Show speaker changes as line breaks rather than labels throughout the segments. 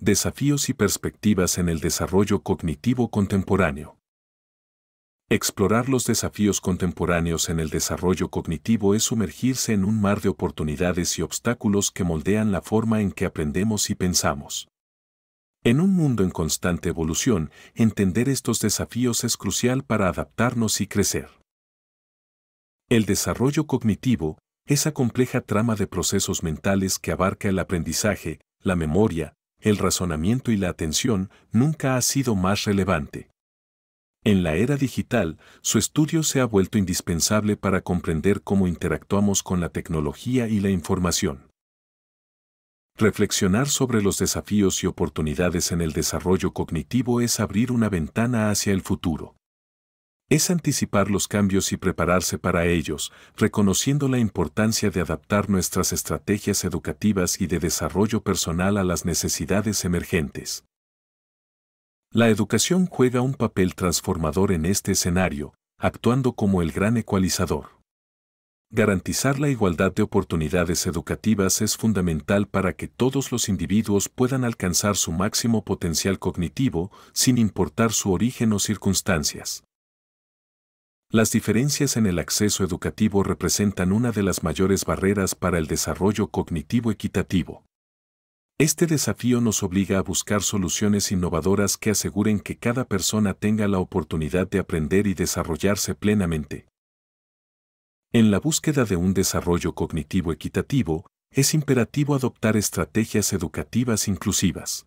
Desafíos y perspectivas en el desarrollo cognitivo contemporáneo. Explorar los desafíos contemporáneos en el desarrollo cognitivo es sumergirse en un mar de oportunidades y obstáculos que moldean la forma en que aprendemos y pensamos. En un mundo en constante evolución, entender estos desafíos es crucial para adaptarnos y crecer. El desarrollo cognitivo, esa compleja trama de procesos mentales que abarca el aprendizaje, la memoria, el razonamiento y la atención nunca ha sido más relevante. En la era digital, su estudio se ha vuelto indispensable para comprender cómo interactuamos con la tecnología y la información. Reflexionar sobre los desafíos y oportunidades en el desarrollo cognitivo es abrir una ventana hacia el futuro es anticipar los cambios y prepararse para ellos, reconociendo la importancia de adaptar nuestras estrategias educativas y de desarrollo personal a las necesidades emergentes. La educación juega un papel transformador en este escenario, actuando como el gran ecualizador. Garantizar la igualdad de oportunidades educativas es fundamental para que todos los individuos puedan alcanzar su máximo potencial cognitivo sin importar su origen o circunstancias. Las diferencias en el acceso educativo representan una de las mayores barreras para el desarrollo cognitivo equitativo. Este desafío nos obliga a buscar soluciones innovadoras que aseguren que cada persona tenga la oportunidad de aprender y desarrollarse plenamente. En la búsqueda de un desarrollo cognitivo equitativo, es imperativo adoptar estrategias educativas inclusivas.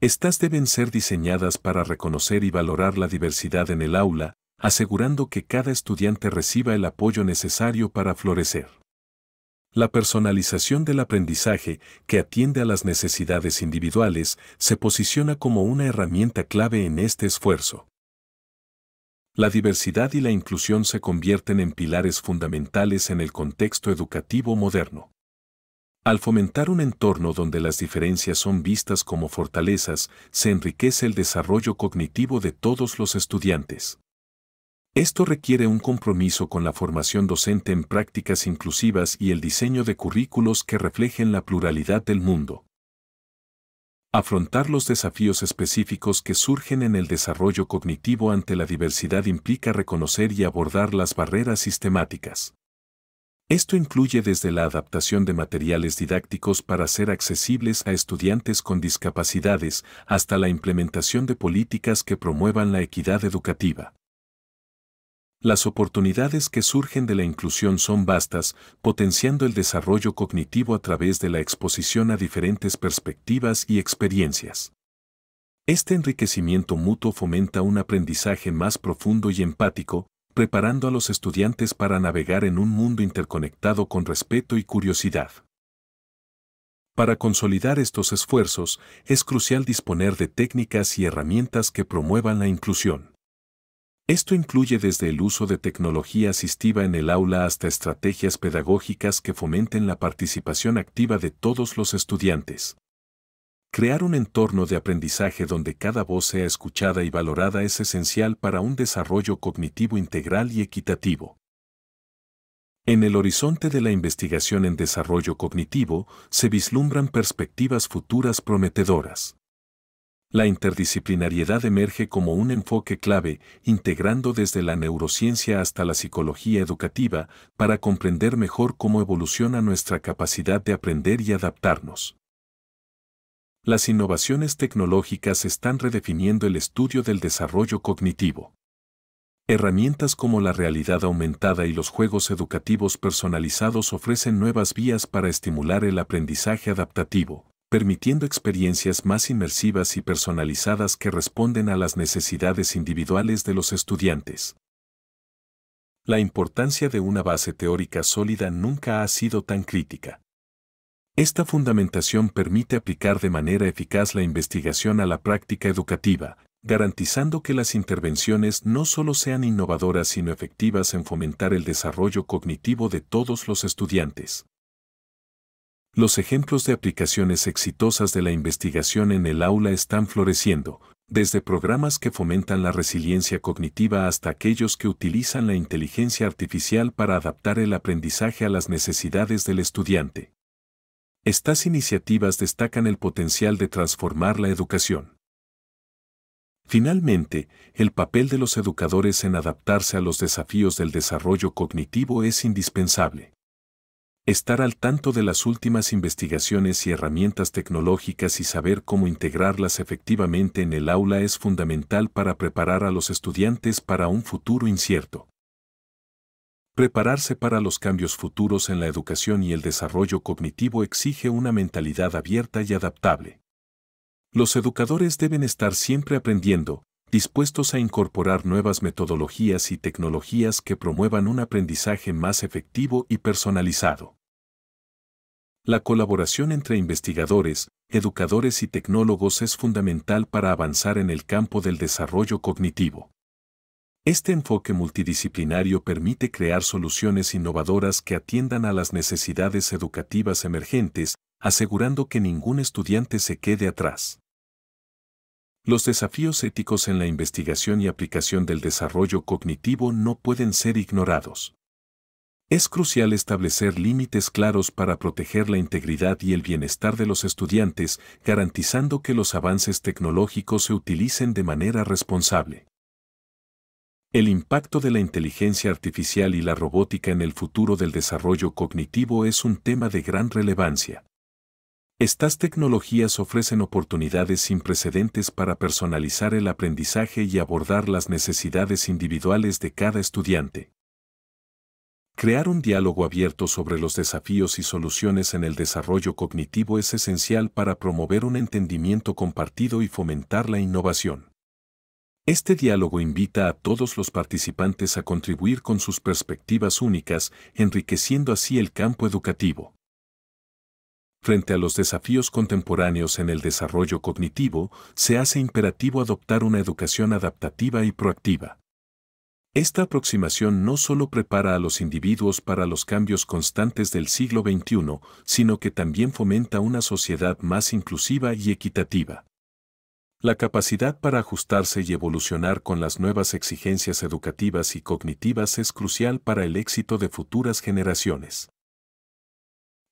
Estas deben ser diseñadas para reconocer y valorar la diversidad en el aula, asegurando que cada estudiante reciba el apoyo necesario para florecer. La personalización del aprendizaje, que atiende a las necesidades individuales, se posiciona como una herramienta clave en este esfuerzo. La diversidad y la inclusión se convierten en pilares fundamentales en el contexto educativo moderno. Al fomentar un entorno donde las diferencias son vistas como fortalezas, se enriquece el desarrollo cognitivo de todos los estudiantes. Esto requiere un compromiso con la formación docente en prácticas inclusivas y el diseño de currículos que reflejen la pluralidad del mundo. Afrontar los desafíos específicos que surgen en el desarrollo cognitivo ante la diversidad implica reconocer y abordar las barreras sistemáticas. Esto incluye desde la adaptación de materiales didácticos para ser accesibles a estudiantes con discapacidades hasta la implementación de políticas que promuevan la equidad educativa. Las oportunidades que surgen de la inclusión son vastas, potenciando el desarrollo cognitivo a través de la exposición a diferentes perspectivas y experiencias. Este enriquecimiento mutuo fomenta un aprendizaje más profundo y empático, preparando a los estudiantes para navegar en un mundo interconectado con respeto y curiosidad. Para consolidar estos esfuerzos, es crucial disponer de técnicas y herramientas que promuevan la inclusión. Esto incluye desde el uso de tecnología asistiva en el aula hasta estrategias pedagógicas que fomenten la participación activa de todos los estudiantes. Crear un entorno de aprendizaje donde cada voz sea escuchada y valorada es esencial para un desarrollo cognitivo integral y equitativo. En el horizonte de la investigación en desarrollo cognitivo se vislumbran perspectivas futuras prometedoras. La interdisciplinariedad emerge como un enfoque clave, integrando desde la neurociencia hasta la psicología educativa, para comprender mejor cómo evoluciona nuestra capacidad de aprender y adaptarnos. Las innovaciones tecnológicas están redefiniendo el estudio del desarrollo cognitivo. Herramientas como la realidad aumentada y los juegos educativos personalizados ofrecen nuevas vías para estimular el aprendizaje adaptativo, permitiendo experiencias más inmersivas y personalizadas que responden a las necesidades individuales de los estudiantes. La importancia de una base teórica sólida nunca ha sido tan crítica. Esta fundamentación permite aplicar de manera eficaz la investigación a la práctica educativa, garantizando que las intervenciones no solo sean innovadoras sino efectivas en fomentar el desarrollo cognitivo de todos los estudiantes. Los ejemplos de aplicaciones exitosas de la investigación en el aula están floreciendo, desde programas que fomentan la resiliencia cognitiva hasta aquellos que utilizan la inteligencia artificial para adaptar el aprendizaje a las necesidades del estudiante. Estas iniciativas destacan el potencial de transformar la educación. Finalmente, el papel de los educadores en adaptarse a los desafíos del desarrollo cognitivo es indispensable estar al tanto de las últimas investigaciones y herramientas tecnológicas y saber cómo integrarlas efectivamente en el aula es fundamental para preparar a los estudiantes para un futuro incierto. Prepararse para los cambios futuros en la educación y el desarrollo cognitivo exige una mentalidad abierta y adaptable. Los educadores deben estar siempre aprendiendo, dispuestos a incorporar nuevas metodologías y tecnologías que promuevan un aprendizaje más efectivo y personalizado. La colaboración entre investigadores, educadores y tecnólogos es fundamental para avanzar en el campo del desarrollo cognitivo. Este enfoque multidisciplinario permite crear soluciones innovadoras que atiendan a las necesidades educativas emergentes, asegurando que ningún estudiante se quede atrás. Los desafíos éticos en la investigación y aplicación del desarrollo cognitivo no pueden ser ignorados. Es crucial establecer límites claros para proteger la integridad y el bienestar de los estudiantes, garantizando que los avances tecnológicos se utilicen de manera responsable. El impacto de la inteligencia artificial y la robótica en el futuro del desarrollo cognitivo es un tema de gran relevancia. Estas tecnologías ofrecen oportunidades sin precedentes para personalizar el aprendizaje y abordar las necesidades individuales de cada estudiante. Crear un diálogo abierto sobre los desafíos y soluciones en el desarrollo cognitivo es esencial para promover un entendimiento compartido y fomentar la innovación. Este diálogo invita a todos los participantes a contribuir con sus perspectivas únicas, enriqueciendo así el campo educativo. Frente a los desafíos contemporáneos en el desarrollo cognitivo, se hace imperativo adoptar una educación adaptativa y proactiva. Esta aproximación no solo prepara a los individuos para los cambios constantes del siglo XXI, sino que también fomenta una sociedad más inclusiva y equitativa. La capacidad para ajustarse y evolucionar con las nuevas exigencias educativas y cognitivas es crucial para el éxito de futuras generaciones.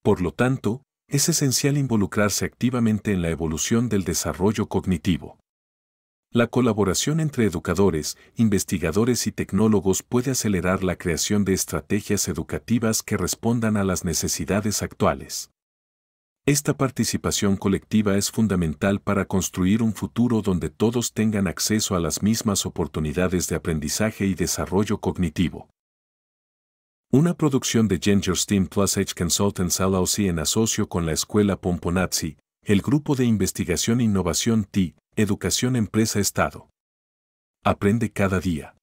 Por lo tanto, es esencial involucrarse activamente en la evolución del desarrollo cognitivo. La colaboración entre educadores, investigadores y tecnólogos puede acelerar la creación de estrategias educativas que respondan a las necesidades actuales. Esta participación colectiva es fundamental para construir un futuro donde todos tengan acceso a las mismas oportunidades de aprendizaje y desarrollo cognitivo. Una producción de Ginger Steam Plus Edge Consultants LLC en asocio con la Escuela Pomponazzi, el Grupo de Investigación e Innovación TI, Educación Empresa Estado. Aprende cada día.